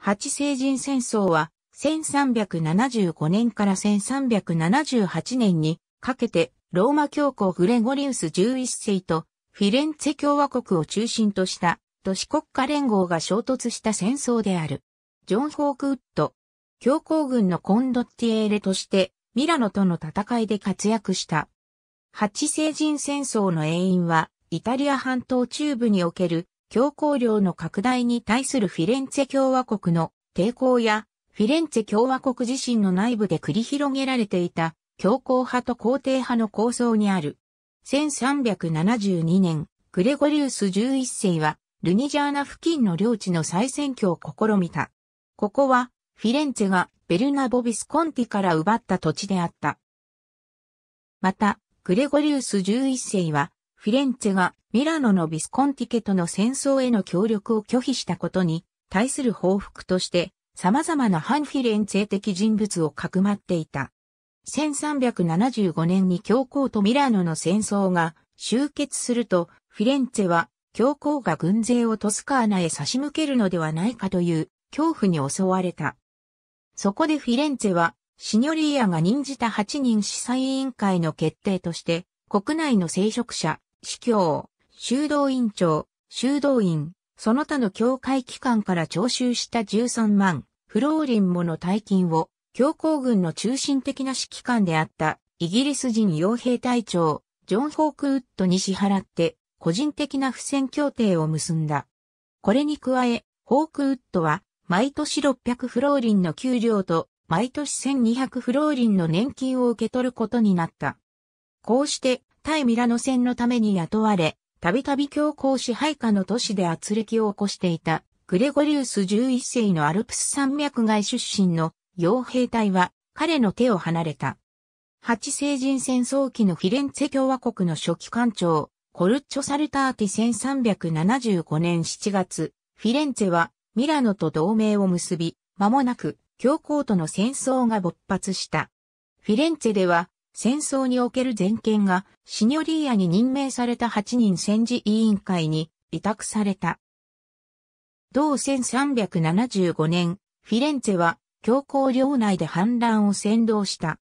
八成人戦争は、1375年から1378年にかけて、ローマ教皇グレゴリウス11世とフィレンツェ共和国を中心とした都市国家連合が衝突した戦争である。ジョン・ホークウッド、教皇軍のコンドッティエーレとしてミラノとの戦いで活躍した。八成人戦争の原因はイタリア半島中部における強行量の拡大に対するフィレンツェ共和国の抵抗や、フィレンツェ共和国自身の内部で繰り広げられていた、強硬派と皇帝派の構想にある。1372年、グレゴリウス11世は、ルニジャーナ付近の領地の再選挙を試みた。ここは、フィレンツェがベルナボ・ビスコンティから奪った土地であった。また、グレゴリウス11世は、フィレンツェがミラノのビスコンティケとの戦争への協力を拒否したことに対する報復として様々な反フィレンツェ的人物をかくまっていた。1375年に教皇とミラノの戦争が終結すると、フィレンツェは教皇が軍勢をトスカーナへ差し向けるのではないかという恐怖に襲われた。そこでフィレンツェは、シニョリーアが任じた8人司祭委員会の決定として、国内の聖職者、司教、修道院長、修道院、その他の教会機関から徴収した13万、フローリンもの大金を、教皇軍の中心的な指揮官であった、イギリス人傭兵隊長、ジョン・ホークウッドに支払って、個人的な不戦協定を結んだ。これに加え、ホークウッドは、毎年600フローリンの給料と、毎年1200フローリンの年金を受け取ることになった。こうして、対ミラノ戦のために雇われ、たびたび強行支配下の都市で圧力を起こしていた、グレゴリウス11世のアルプス山脈外出身の傭兵隊は彼の手を離れた。八聖人戦争期のフィレンツェ共和国の初期官長、コルッチョ・サルターティ1375年7月、フィレンツェはミラノと同盟を結び、間もなく教皇との戦争が勃発した。フィレンツェでは戦争における全権がシニョリーヤに任命された8人戦時委員会に委託された。同1375年、フィレンツェは教皇領内で反乱を先導した。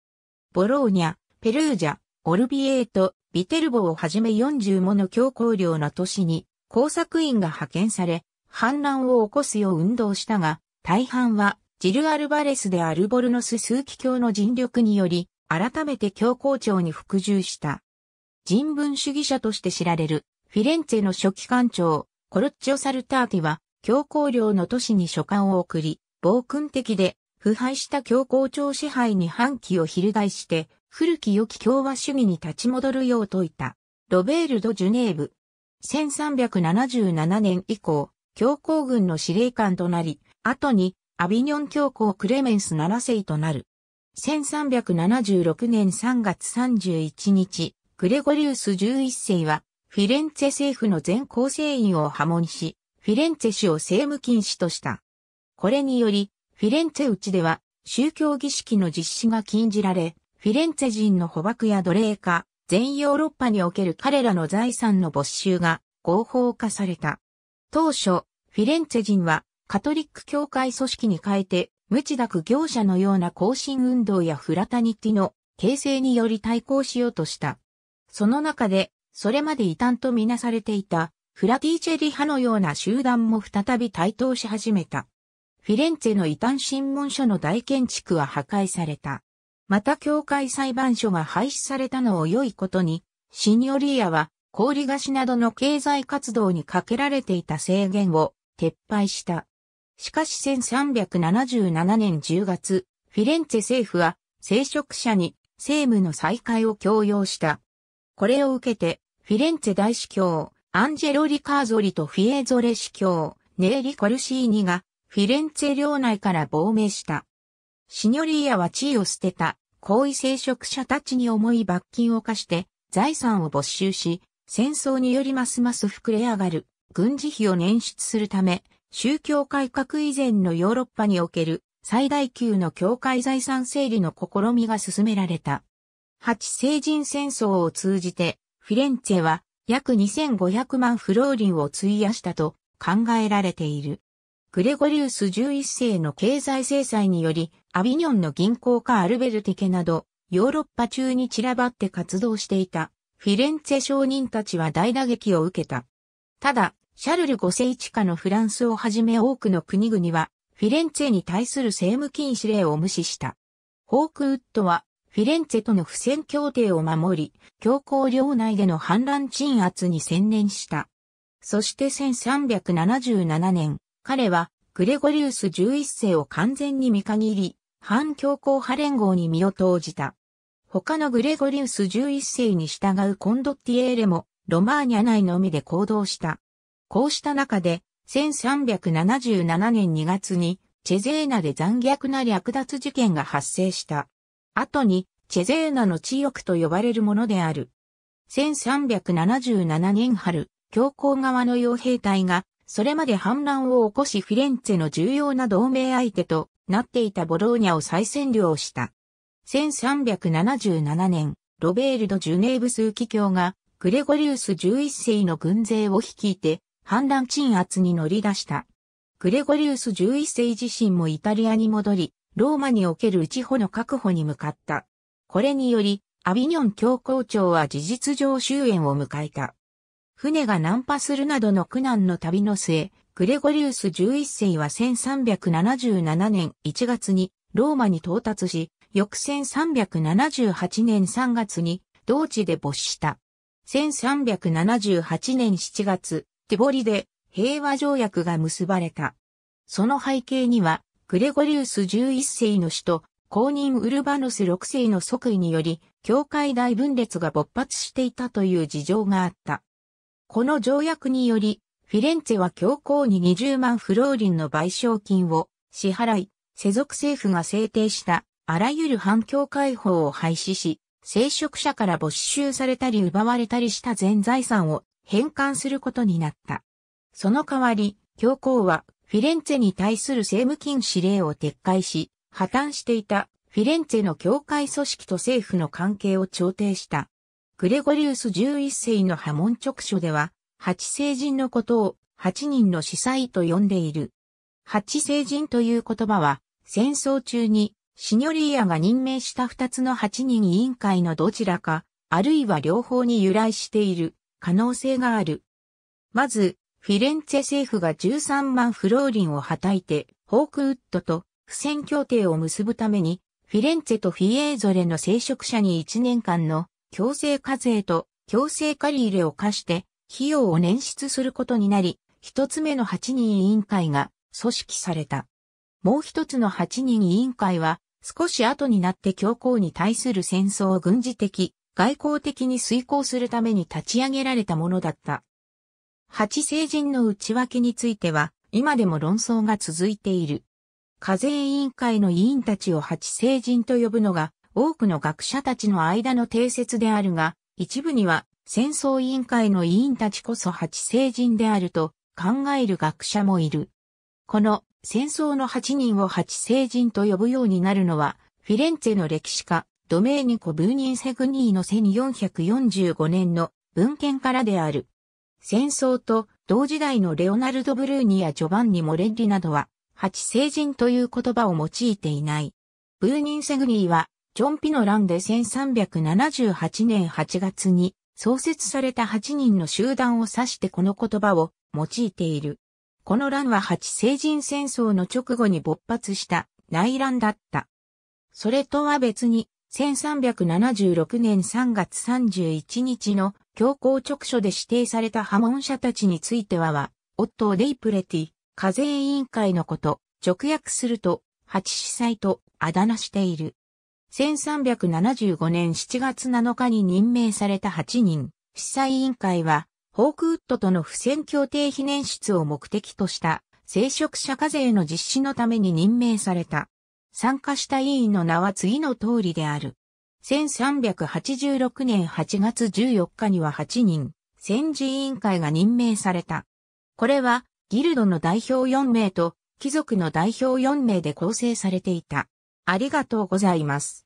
ボローニャ、ペルージャ、オルビエート、ビテルボをはじめ40もの教皇領の都市に工作員が派遣され、反乱を起こすよう運動したが、大半はジル・アルバレスでアルボルノス数奇卿の尽力により改めて教皇庁に服従した。人文主義者として知られる、フィレンツェの書記官庁、コロッチョ・サルターティは、教皇領の都市に書簡を送り、暴君的で、腐敗した教皇庁支配に反旗を翻して、古き良き共和主義に立ち戻るよう説いた。ロベールド・ジュネーブ。1377年以降、教皇軍の司令官となり、後に、アビニョン教皇クレメンス7世となる。1376年3月31日、グレゴリウス11世は、フィレンツェ政府の全構成員を破門し、フィレンツェ氏を政務禁止とした。これにより、フィレンツェ内では、宗教儀式の実施が禁じられ、フィレンツェ人の捕獲や奴隷化、全ヨーロッパにおける彼らの財産の没収が合法化された。当初、フィレンツェ人はカトリック教会組織に変えて無知く業者のような更新運動やフラタニティの形成により対抗しようとした。その中で、それまで異端とみなされていた、フラティーチェリ派のような集団も再び台頭し始めた。フィレンツェの異端審問所の大建築は破壊された。また教会裁判所が廃止されたのを良いことに、シニオリアは氷菓子などの経済活動にかけられていた制限を撤廃した。しかし1377年10月、フィレンツェ政府は、聖職者に政務の再開を強要した。これを受けて、フィレンツェ大司教、アンジェロ・リカーゾリとフィエゾレ司教、ネーリ・コルシーニが、フィレンツェ領内から亡命した。シニョリーヤは地位を捨てた、高位聖職者たちに重い罰金を課して、財産を没収し、戦争によりますます膨れ上がる、軍事費を捻出するため、宗教改革以前のヨーロッパにおける最大級の教会財産整理の試みが進められた。八聖人戦争を通じて、フィレンツェは約2500万フローリンを費やしたと考えられている。グレゴリウス11世の経済制裁により、アビニョンの銀行家アルベルティケなど、ヨーロッパ中に散らばって活動していた、フィレンツェ商人たちは大打撃を受けた。ただ、シャルル5世一家のフランスをはじめ多くの国々は、フィレンツェに対する政務禁止令を無視した。ホークウッドは、フィレンツェとの不戦協定を守り、教皇領内での反乱鎮圧に専念した。そして1377年、彼はグレゴリウス11世を完全に見限り、反教皇派連合に身を投じた。他のグレゴリウス11世に従うコンドッティエーレも、ロマーニャ内のみで行動した。こうした中で、1377年2月に、チェゼーナで残虐な略奪事件が発生した。後に、チェゼーナの地獄と呼ばれるものである。1377年春、教皇側の傭兵隊が、それまで反乱を起こしフィレンツェの重要な同盟相手となっていたボローニャを再占領した。1377年、ロベールド・ジュネーブウキ教が、グレゴリウス11世の軍勢を率いて、反乱鎮圧に乗り出した。グレゴリウス11世自身もイタリアに戻り、ローマにおける内保の確保に向かった。これにより、アビニョン教皇庁は事実上終焉を迎えた。船が難破するなどの苦難の旅の末、グレゴリウス11世は1377年1月にローマに到達し、翌1378年3月に同地で没した。1378年7月、手彫りで平和条約が結ばれた。その背景には、グレゴリウス11世の首都、公認ウルバノス6世の即位により、教会大分裂が勃発していたという事情があった。この条約により、フィレンツェは教皇に20万フローリンの賠償金を支払い、世俗政府が制定したあらゆる反教会法を廃止し、聖職者から没収されたり奪われたりした全財産を返還することになった。その代わり、教皇はフィレンツェに対する政務禁止令を撤回し、破綻していたフィレンツェの教会組織と政府の関係を調停した。グレゴリウス11世の波紋直書では、八聖人のことを八人の司祭と呼んでいる。八聖人という言葉は、戦争中にシニョリーアが任命した二つの八人委員会のどちらか、あるいは両方に由来している可能性がある。まず、フィレンツェ政府が13万フローリンをはたいて、ホークウッドと不戦協定を結ぶために、フィレンツェとフィエーゾレの聖職者に1年間の強制課税と強制借り入れを課して、費用を捻出することになり、一つ目の8人委員会が組織された。もう一つの8人委員会は、少し後になって教皇に対する戦争を軍事的外交的に遂行するために立ち上げられたものだった。八聖人の内訳については、今でも論争が続いている。課税委員会の委員たちを八聖人と呼ぶのが、多くの学者たちの間の定説であるが、一部には戦争委員会の委員たちこそ八聖人であると考える学者もいる。この戦争の八人を八聖人と呼ぶようになるのは、フィレンツェの歴史家、ドメーニコ・ブーニンセグニーの1445年の文献からである。戦争と同時代のレオナルド・ブルーニやジョバンニ・モレッリなどは、八聖人という言葉を用いていない。ブーニンセグニーは、ジョン・ピノランで1378年8月に創設された8人の集団を指してこの言葉を用いている。この乱は八聖人戦争の直後に勃発した内乱だった。それとは別に1376年3月31日の教皇直書で指定された波紋者たちについてはは、オットー・デイプレティ、課税委員会のこと、直訳すると、八司祭とあだ名している。1375年7月7日に任命された8人、司祭委員会は、ホークウッドとの不戦協定非年出を目的とした、聖職者課税の実施のために任命された。参加した委員の名は次の通りである。1386年8月14日には8人、戦時委員会が任命された。これは、ギルドの代表4名と、貴族の代表4名で構成されていた。ありがとうございます。